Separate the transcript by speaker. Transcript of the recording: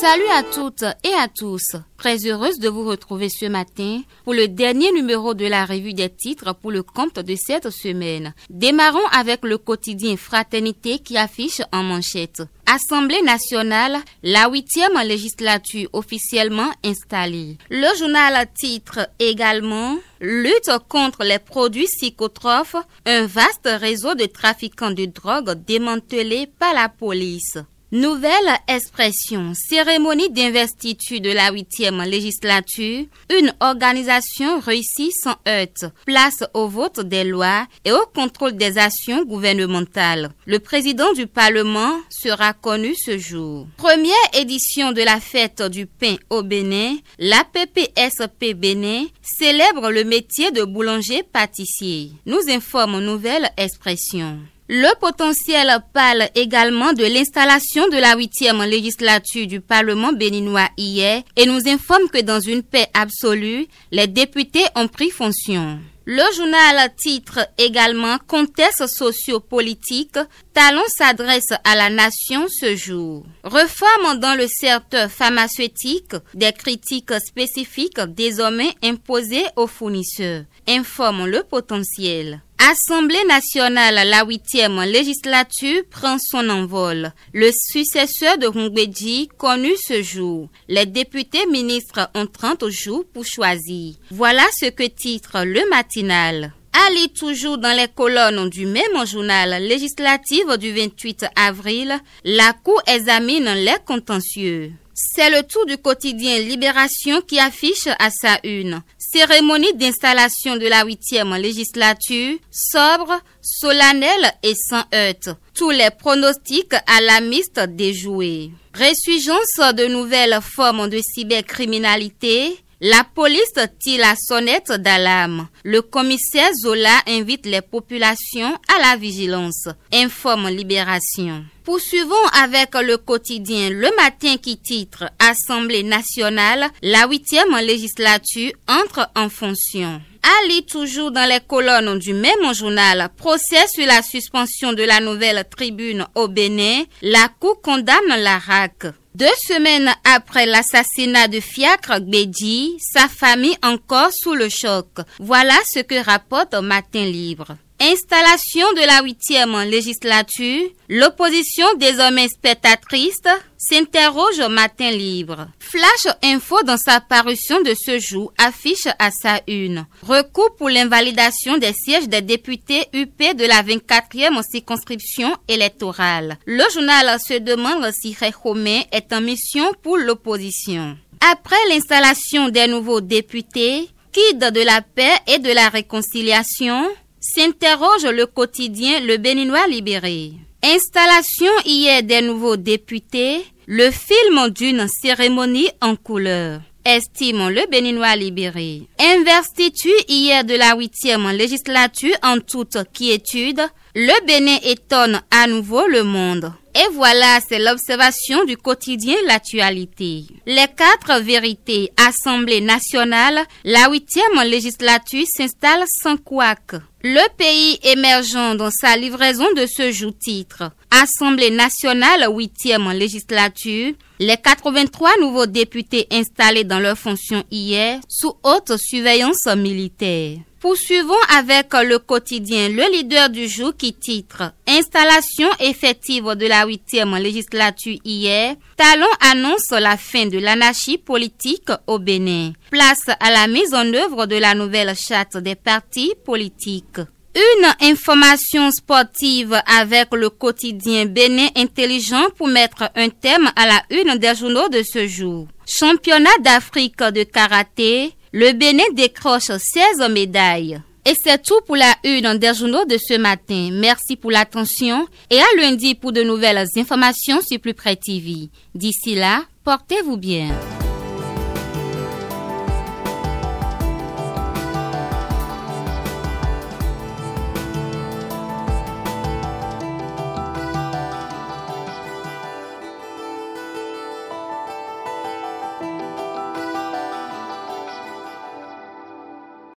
Speaker 1: Salut à toutes et à tous. Très heureuse de vous retrouver ce matin pour le dernier numéro de la revue des titres pour le compte de cette semaine. Démarrons avec le quotidien Fraternité qui affiche en manchette. Assemblée nationale, la huitième législature officiellement installée. Le journal titre également Lutte contre les produits psychotrophes, un vaste réseau de trafiquants de drogue démantelé par la police. Nouvelle expression, cérémonie d'investiture de la huitième législature, une organisation réussie sans heurte, place au vote des lois et au contrôle des actions gouvernementales. Le président du Parlement sera connu ce jour. Première édition de la fête du pain au Bénin, la PPSP Bénin célèbre le métier de boulanger-pâtissier, nous informons Nouvelle expression. Le potentiel parle également de l'installation de la huitième législature du Parlement béninois hier et nous informe que dans une paix absolue, les députés ont pris fonction. Le journal titre également socio sociopolitique, Talon s'adresse à la nation ce jour. Reforme dans le secteur pharmaceutique, des critiques spécifiques désormais imposées aux fournisseurs, informe le potentiel. Assemblée nationale, la huitième législature, prend son envol. Le successeur de Rungbedji connu ce jour. Les députés ministres ont 30 jours pour choisir. Voilà ce que titre le matinal. Allez toujours dans les colonnes du même journal législatif du 28 avril, la Cour examine les contentieux. C'est le tout du quotidien Libération qui affiche à sa une. Cérémonie d'installation de la huitième législature, sobre, solennelle et sans heurte. Tous les pronostics à la miste déjoués. Résurgence de nouvelles formes de cybercriminalité, la police tire la sonnette d'alarme. Le commissaire Zola invite les populations à la vigilance, informe Libération. Poursuivons avec le quotidien Le Matin qui titre Assemblée nationale, la huitième législature entre en fonction. Ali toujours dans les colonnes du même journal, procès sur la suspension de la nouvelle tribune au Bénin, la Cour condamne la RAC. Deux semaines après l'assassinat de Fiacre Gbedi, sa famille encore sous le choc. Voilà ce que rapporte Matin Libre. Installation de la huitième législature, l'opposition désormais spectatrice s'interroge au matin libre. Flash Info dans sa parution de ce jour affiche à sa une recours pour l'invalidation des sièges des députés UP de la 24e circonscription électorale. Le journal se demande si Réhomé est en mission pour l'opposition. Après l'installation des nouveaux députés, quid de la paix et de la réconciliation, s'interroge le quotidien Le Béninois libéré. Installation hier des nouveaux députés, le film d'une cérémonie en couleur. Estime le Béninois libéré. Investitue hier de la huitième législature en toute quiétude, le Bénin étonne à nouveau le monde. Et voilà, c'est l'observation du quotidien L'actualité. Les quatre vérités, Assemblée nationale, la huitième législature s'installe sans couac. Le pays émergent dans sa livraison de ce jour titre. Assemblée nationale, huitième législature, les 83 nouveaux députés installés dans leurs fonctions hier sous haute surveillance militaire poursuivons avec le quotidien Le Leader du jour qui titre Installation effective de la huitième législature hier. Talon annonce la fin de l'anarchie politique au Bénin. Place à la mise en œuvre de la nouvelle charte des partis politiques. Une information sportive avec le quotidien Bénin intelligent pour mettre un thème à la une des journaux de ce jour. Championnat d'Afrique de karaté, le Bénin décroche 16 médailles. Et c'est tout pour la une des journaux de ce matin. Merci pour l'attention et à lundi pour de nouvelles informations sur Plus Près TV. D'ici là, portez-vous bien.